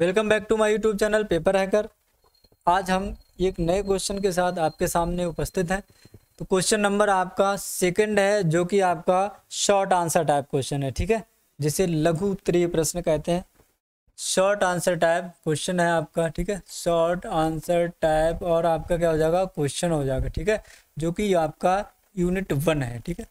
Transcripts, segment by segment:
welcome back to my YouTube channel Paper Hacker आज हम एक नए क्वेश्चन के साथ आपके सामने उपस्थित हैं तो क्वेश्चन नंबर आपका सेकंड है जो कि आपका शॉर्ट आंसर टाइप क्वेश्चन है ठीक है जिसे लघु उत्तरीय प्रश्न कहते हैं शॉर्ट आंसर टाइप क्वेश्चन है आपका ठीक है शॉर्ट आंसर टाइप और आपका क्या हो जाएगा क्वेश्चन हो जाएगा ठीक है जो कि आपका यूनिट वन है ठीक है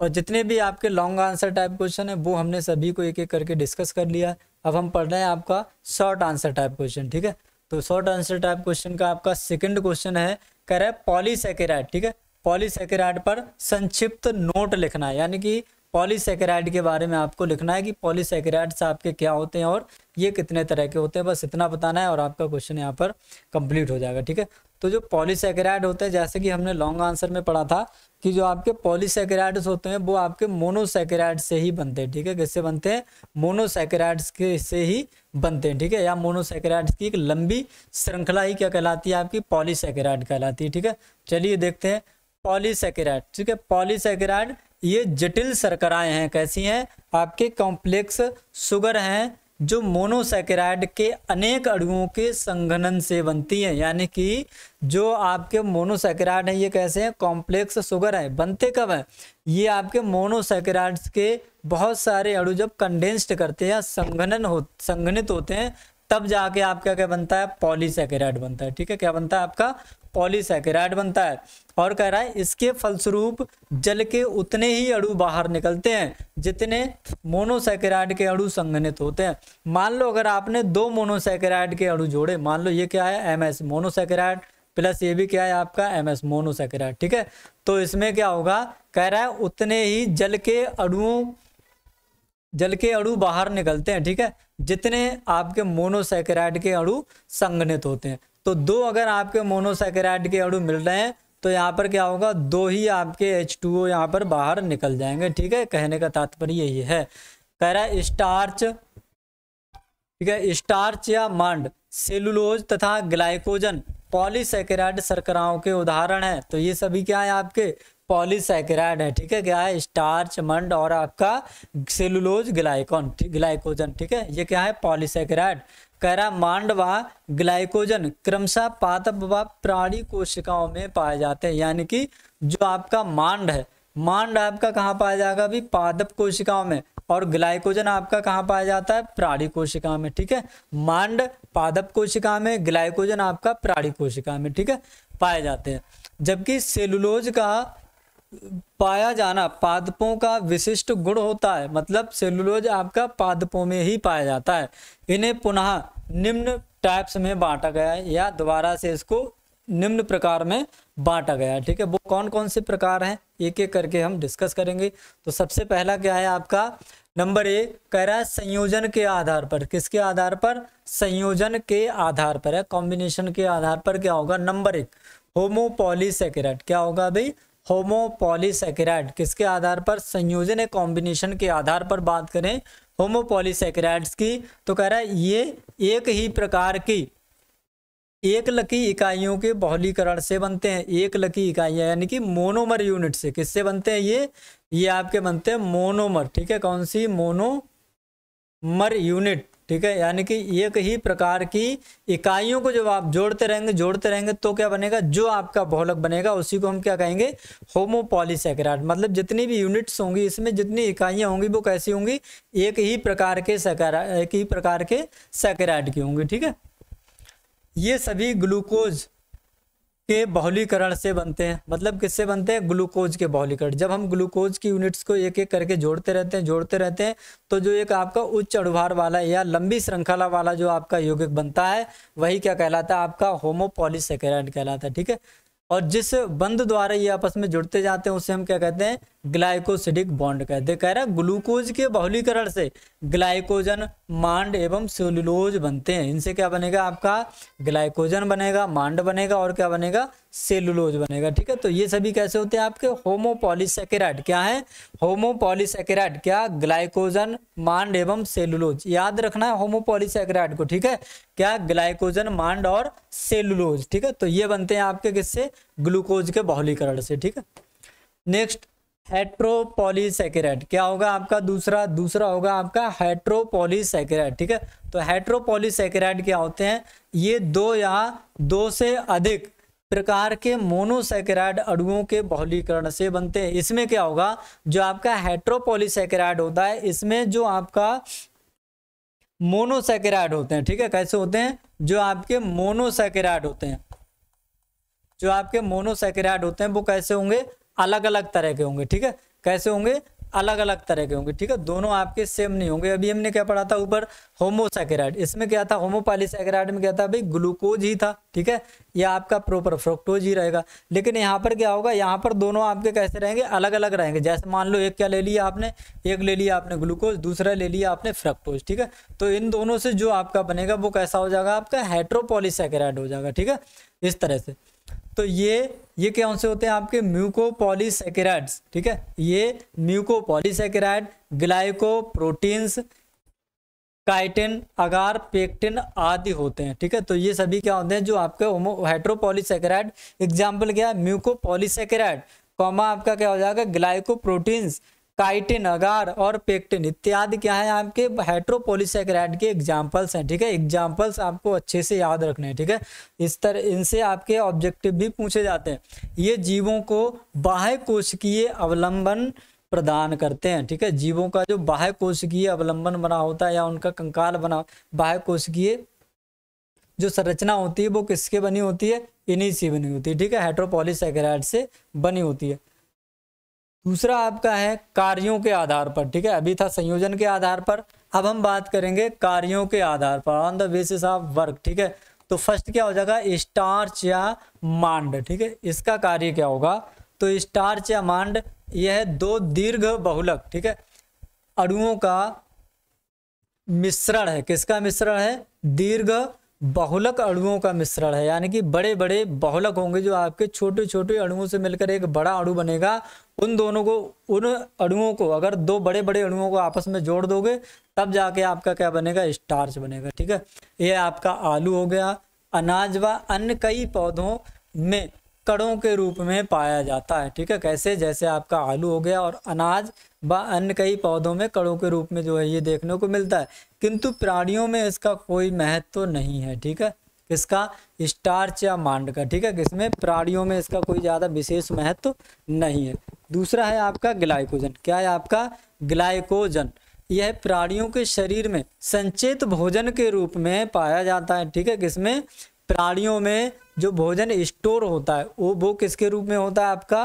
और जितने भी आपके लॉन्ग आंसर टाइप क्वेश्चन है वो हमने सभी को एक एक करके डिस्कस कर लिया है अब हम पढ़ रहे हैं आपका शॉर्ट आंसर टाइप क्वेश्चन ठीक है तो शॉर्ट आंसर टाइप क्वेश्चन का आपका सेकंड क्वेश्चन है कह रहा है पॉलीसेकेराइड ठीक है पॉलीसेकेराइड पर संक्षिप्त नोट लिखना है यानी कि पॉलीसेकेराइड के बारे में आपको लिखना है कि से आपके क्या होते हैं और ये कितने तरह के होते हैं बस इतना बताना है और आपका क्वेश्चन यहाँ पर कंप्लीट हो जाएगा ठीक है तो जो पॉलीसेकेराइड होते हैं जैसे कि हमने लॉन्ग आंसर में पढ़ा था कि जो आपके पॉलीसेकेराइड्स होते हैं वो आपके मोनोसेकेराइड से ही बनते हैं ठीक है कैसे बनते हैं मोनोसेकेराइड्स के से ही बनते हैं ठीक है या मोनोसेकेराइड्स की एक लंबी श्रृंखला ही क्या कहलाती है आपकी पॉलीसेकेराइड कहलाती है ठीक है चलिए देखते हैं पॉलीसेकेराइड ठीक है पॉलीसेकेराइड ये जटिल शर्कराएं हैं कैसी हैं आपके कॉम्प्लेक्स शुगर हैं जो मोनोसेकेराइड के अनेक अणुओं के संघनन से बनती हैं यानी कि जो आपके मोनोसेकेराइड हैं ये कैसे हैं कॉम्प्लेक्स शुगर है बनते कब हैं ये आपके मोनोसेकेराइड के बहुत सारे अणु जब कंडेंस्ड करते हैं संघनन हो संघनित होते हैं तब जाके आपका क्या बनता है पॉलीसेकेराइड बनता है ठीक है क्या बनता है आपका पॉलीसेकेराइड बनता है और कह रहा है इसके फलस्वरूप जल के उतने ही अड़ू बाहर निकलते हैं जितने मोनोसेकेराइड के अड़ू संघनित होते हैं मान लो अगर आपने दो मोनोसेकेराइड के अड़ू जोड़े मान लो ये क्या है एम एस मोनोसेकेराइड प्लस ये भी क्या है आपका एम एस मोनोसेकेराइड ठीक है तो इसमें क्या होगा कह रहा है उतने ही जल के अड़ुओं जल के अड़ू बाहर निकलते हैं ठीक है जितने आपके मोनोसेकेराइड के अड़ू संघनित होते हैं तो दो अगर आपके मोनोसेकेराइड के अड़ू मिल रहे हैं तो यहाँ पर क्या होगा दो ही आपके एच टू ओ यहाँ पर बाहर निकल जाएंगे ठीक है कहने का तात्पर्य यही है कह रहा है स्टार्च ठीक है स्टार्च या मांड सेलुलोज तथा ग्लाइकोजन पॉलीसेकेराइड सरकराओं के उदाहरण है तो ये सभी क्या है आपके पॉलीसैक्राइड है ठीक है क्या है स्टार्च मंड और आपका सेलुलोज ग्लाइकॉन ग्लाइकोजन ठीक है ये क्या है पॉलीसैक्राइड करा मांड व ग्लाइकोजन क्रमशः पादप व प्राणी कोशिकाओं में पाए जाते हैं यानी कि जो आपका मांड है मांड आपका कहाँ पाया जाएगा अभी पादप कोशिकाओं में और ग्लाइकोजन आपका कहाँ पाया जाता है प्राणी कोशिका में ठीक है मांड पादप कोशिका में ग्लाइकोजन आपका प्राणी कोशिका में ठीक है पाए जाते हैं जबकि सेलुलोज का पाया जाना पादपों का विशिष्ट गुण होता है मतलब सेलुलोज आपका पादपों में ही पाया जाता है इन्हें पुनः निम्न टाइप्स में बांटा गया है या दोबारा से इसको निम्न प्रकार में बांटा गया है ठीक है वो कौन कौन से प्रकार हैं एक एक करके हम डिस्कस करेंगे तो सबसे पहला क्या है आपका नंबर एक कह रहा है संयोजन के आधार पर किसके आधार पर संयोजन के आधार पर है कॉम्बिनेशन के आधार पर क्या होगा नंबर एक होमोपॉलीसेकेराइड क्या होगा भाई होमोपॉलीसेक्राइड किसके आधार पर संयोजन या कॉम्बिनेशन के आधार पर बात करें होमोपॉलीसेक्राइड्स की तो कह रहा है ये एक ही प्रकार की एक लकी इकाइयों के बहुलीकरण से बनते हैं एक लकी इकाइयां यानी कि मोनोमर यूनिट से किससे बनते हैं ये ये आपके बनते हैं मोनोमर ठीक है कौन सी मोनोमर यूनिट ठीक है यानी कि एक ही प्रकार की इकाइयों को जब आप जोड़ते रहेंगे जोड़ते रहेंगे तो क्या बनेगा जो आपका बहुलक बनेगा उसी को हम क्या कहेंगे होमोपॉलीसेकेराइड मतलब जितनी भी यूनिट्स होंगी इसमें जितनी इकाइयाँ होंगी वो कैसी होंगी एक ही प्रकार के सेकेरा एक ही प्रकार के सेकेराइड की होंगी ठीक है ये सभी ग्लूकोज के बहुलीकरण से बनते हैं मतलब किससे बनते हैं ग्लूकोज के बहुलीकरण जब हम ग्लूकोज की यूनिट्स को एक एक करके जोड़ते रहते हैं जोड़ते रहते हैं तो जो एक आपका उच्च अड़ुभार वाला या लंबी श्रृंखला वाला जो आपका यौगिक बनता है वही क्या कहलाता है आपका होमोपॉलीसेकेराइड कहलाता है ठीक है और जिस बंद द्वारा ये आपस में जुड़ते जाते हैं उसे हम क्या कहते हैं ग्लाइकोसिडिक बॉन्ड कहते कह रहा है ग्लूकोज के बहुलीकरण से ग्लाइकोजन मांड एवं सेलुलोज बनते हैं इनसे क्या बनेगा आपका ग्लाइकोजन बनेगा मांड बनेगा और क्या बनेगा सेलुलोज बनेगा ठीक है तो ये सभी कैसे होते हैं आपके होमोपोलिसकेराइड क्या है होमोपोलिसकेराइड क्या ग्लाइकोजन मांड एवं सेलुलोज याद रखना है होमोपॉलीसेकेराइड को ठीक है क्या ग्लाइकोजन मांड और सेलुलोज ठीक है तो ये बनते हैं आपके किससे ग्लूकोज के बहुलीकरण से ठीक है नेक्स्ट हेट्रोपोलीसेकेराइड क्या होगा आपका दूसरा दूसरा होगा आपका हेट्रोपोलीसेकेराइड ठीक है तो हेट्रोपोलीसेकेराइड क्या होते हैं ये दो या दो से अधिक प्रकार के मोनोसेकेराइड अड़ुओं के बहुलीकरण से बनते हैं इसमें क्या होगा जो आपका हेट्रोपोलीसेकेराइड होता है इसमें जो आपका मोनोसेकेराइड होते हैं ठीक है कैसे होते हैं जो आपके मोनोसेकेराइड होते हैं जो आपके मोनोसेकेराइड होते हैं वो कैसे होंगे अलग अलग तरह के होंगे ठीक है कैसे होंगे अलग अलग तरह के होंगे ठीक है दोनों आपके सेम नहीं होंगे अभी हमने क्या पढ़ा था ऊपर होमोसैकेराइड इसमें क्या था होमोपालीसैकेराइड में क्या था भाई ग्लूकोज ही था ठीक है ये आपका प्रॉपर फ्रोक्टोज ही रहेगा लेकिन यहाँ पर क्या होगा यहाँ पर दोनों आपके कैसे रहेंगे अलग अलग रहेंगे जैसे मान लो एक क्या ले लिया आपने एक ले लिया आपने ग्लूकोज दूसरा ले लिया आपने फ्रक्टोज ठीक है तो इन दोनों से जो आपका बनेगा वो कैसा हो जाएगा आपका हेट्रोपोलीसैकेराइड हो जाएगा ठीक है इस तरह से तो ये ये कौन से होते हैं आपके म्यूकोपॉलीसेकेराइड्स ठीक है ये mucopolysaccharide glycoproteins chitin agar pectin आदि होते हैं ठीक है तो ये सभी क्या होते हैं जो आपके हाइड्रोपॉलीसेकेराइड एग्जाम्पल क्या है म्यूकोपॉलीसेकेराइड कॉमा आपका क्या हो जाएगा ग्लाइकोप्रोटीन्स काइटिन अगार और पेक्टिन इत्यादि क्या है आपके हाइड्रोपोलिसक्राइड के एग्जाम्पल्स हैं ठीक है एग्जाम्पल्स आपको अच्छे से याद रखने हैं ठीक है इस तरह इनसे आपके ऑब्जेक्टिव भी पूछे जाते हैं ये जीवों को बाह्य कोशिकीय अवलंबन प्रदान करते हैं ठीक है जीवों का जो बाह्य कोशिकीय अवलंबन बना होता है या उनका कंकाल बना बाह्य कोशिकीय जो संरचना होती है वो किसके बनी होती है इन्हीं से बनी होती है ठीक है हाइड्रोपोलिसक्राइड से बनी होती है दूसरा आपका है कार्यों के आधार पर ठीक है अभी था संयोजन के आधार पर अब हम बात करेंगे कार्यों के आधार पर on the basis of work ठीक है तो फर्स्ट क्या हो जाएगा स्टार्च या मांड ठीक है इसका कार्य क्या होगा तो स्टार्च या मांड यह है दो दीर्घ बहुलक ठीक है अणुओं का मिश्रण है किसका मिश्रण है दीर्घ बहुलक अणुओं का मिश्रण है यानी कि बड़े बड़े बहुलक होंगे जो आपके छोटे छोटे अणुओं से मिलकर एक बड़ा अणु बनेगा उन दोनों को उन अणुओं को अगर दो बड़े बड़े अणुओं को आपस में जोड़ दोगे तब जाके आपका क्या बनेगा स्टार्च बनेगा ठीक है ये आपका आलू हो गया अनाज व अन्य कई पौधों में कड़ों के रूप में पाया जाता है ठीक है कैसे जैसे आपका आलू हो गया और अनाज व अन्य कई पौधों में कड़ों के रूप में जो है ये देखने को मिलता है किंतु प्राणियों में इसका कोई महत्व तो नहीं है ठीक है किसका स्टार्च या मांड का ठीक है किसमें प्राणियों में इसका कोई ज़्यादा विशेष महत्व तो नहीं है दूसरा है आपका ग्लाइकोजन क्या है आपका ग्लाइकोजन यह प्राणियों के शरीर में संचेत भोजन के रूप में पाया जाता है ठीक है किसमें प्राणियों में जो भोजन स्टोर होता है वो वो किसके रूप में होता है आपका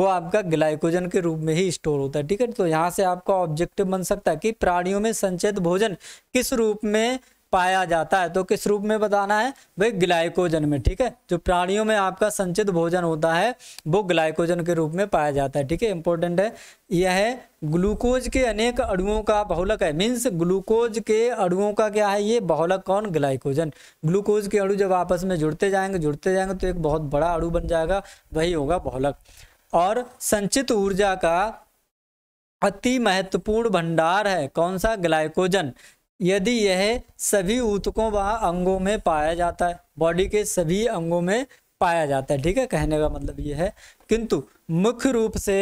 वो आपका ग्लाइकोजन के रूप में ही स्टोर होता है ठीक है तो यहाँ से आपका ऑब्जेक्टिव बन सकता है कि प्राणियों में संचित भोजन किस रूप में पाया जाता है तो किस रूप में बताना है भाई ग्लाइकोजन में ठीक है जो प्राणियों में आपका संचित भोजन होता है वो ग्लाइकोजन के रूप में पाया जाता है ठीक है इंपॉर्टेंट है यह है ग्लूकोज के अनेक अणुओं का बहुलक है मीन्स ग्लूकोज के अणुओं का क्या है ये बहुलक कौन ग्लाइकोजन ग्लूकोज के अणु जब आपस में जुड़ते जाएंगे जुड़ते जाएंगे तो एक बहुत बड़ा अणु बन जाएगा वही होगा बहुलक और संचित ऊर्जा का अति महत्वपूर्ण भंडार है कौन सा ग्लाइकोजन यदि यह सभी ऊतकों व अंगों में पाया जाता है बॉडी के सभी अंगों में पाया जाता है ठीक है कहने का मतलब यह है किंतु मुख्य रूप से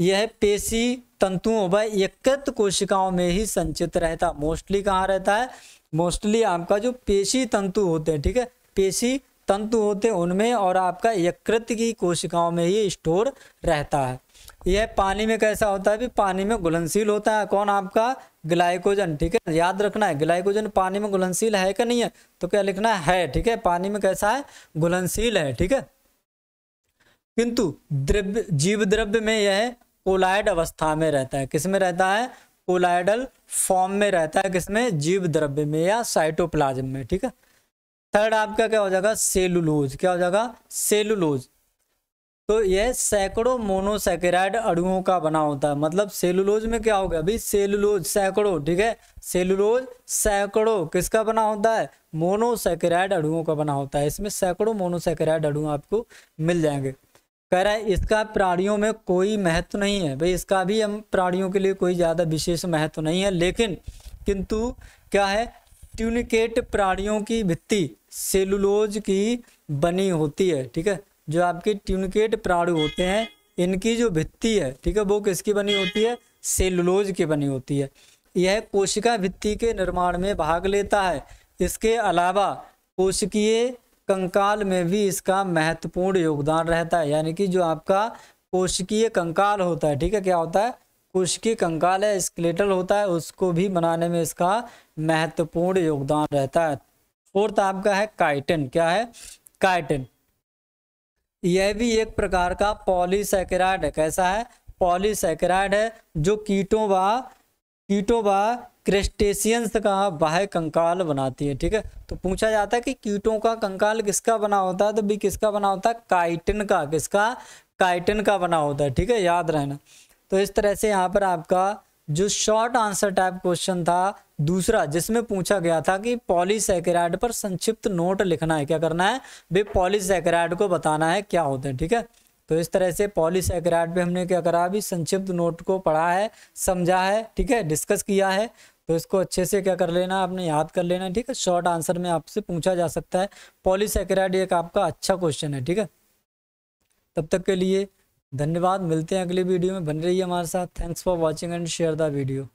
यह पेशी तंतुओं व एकत्र कोशिकाओं में ही संचित रहता मोस्टली कहाँ रहता है मोस्टली आपका जो पेशी तंतु होते हैं ठीक है पेशी तंतु होते हैं उनमें और आपका यकृत की कोशिकाओं में ही स्टोर रहता है यह पानी में कैसा होता है भी पानी में घुलनशील होता है कौन आपका ग्लाइकोजन ठीक है याद रखना है ग्लाइकोजन पानी में घुलनशील है कि नहीं है तो क्या लिखना है ठीक है पानी में कैसा है घुलनशील है ठीक है किंतु द्रव्य जीव द्रव्य में यह कोलाइड अवस्था में रहता है किसमें रहता है कोलाइडल फॉर्म में रहता है किसमें जीव द्रव्य में या साइटोप्लाज्म में ठीक है थर्ड आपका क्या हो जाएगा सेलुलोज क्या हो जाएगा सेलुलोज तो यह सैकड़ों मोनोसेकेराइड अड़ुओं का बना होता है मतलब सेलुलोज में क्या हो गया अभी सेलुलोज सैकड़ों ठीक है सेलुलोज सैकड़ों किसका बना होता है मोनोसेकेराइड अड़ुओं का बना होता है इसमें सैकड़ों मोनोसेकेराइड अणु आपको मिल जाएंगे कह रहा है इसका प्राणियों में कोई महत्व नहीं है भाई इसका भी हम प्राणियों के लिए कोई ज़्यादा विशेष महत्व नहीं है लेकिन किंतु क्या है ट्यूनिकेट प्राणियों की भित्ति सेलुलोज की बनी होती है ठीक है जो आपके ट्यूनिकेट प्राणु होते हैं इनकी जो भित्ति है ठीक है वो किसकी बनी होती है सेलुलोज की बनी होती है यह कोशिका भित्ति के निर्माण में भाग लेता है इसके अलावा कोशिकीय कंकाल में भी इसका महत्वपूर्ण योगदान रहता है यानी कि जो आपका कोशिकीय कंकाल होता है ठीक है क्या होता है कुश्की कंकाल है स्केलेटल होता है उसको भी बनाने में इसका महत्वपूर्ण योगदान रहता है फोर्थ आपका है काइटन क्या है काइटन यह भी एक प्रकार का पॉलीसेकेराइड है कैसा है पॉलीसेकेराइड है जो कीटों व कीटों व क्रिस्टेशियंस का बाह्य कंकाल बनाती है ठीक है तो पूछा जाता है कि कीटों का कंकाल किसका बना होता है तो भी किसका बना होता है काइटन का किसका काइटन का बना होता है ठीक है याद रहना तो इस तरह से यहाँ पर आपका जो शॉर्ट आंसर टाइप क्वेश्चन था दूसरा जिसमें पूछा गया था कि पॉलीसेकेराइड पर संक्षिप्त नोट लिखना है क्या करना है वे पॉलीसेकेराइड को बताना है क्या होते हैं ठीक है तो इस तरह से पॉलीसेकेराइड पे हमने क्या करा अभी संक्षिप्त नोट को पढ़ा है समझा है ठीक है डिस्कस किया है तो इसको अच्छे से क्या कर लेना आपने याद कर लेना ठीक है शॉर्ट आंसर में आपसे पूछा जा सकता है पॉलीसेकेराइड एक आपका अच्छा क्वेश्चन है ठीक है तब तक के लिए धन्यवाद मिलते हैं अगले वीडियो में बन रही है हमारे साथ thanks for watching and share the video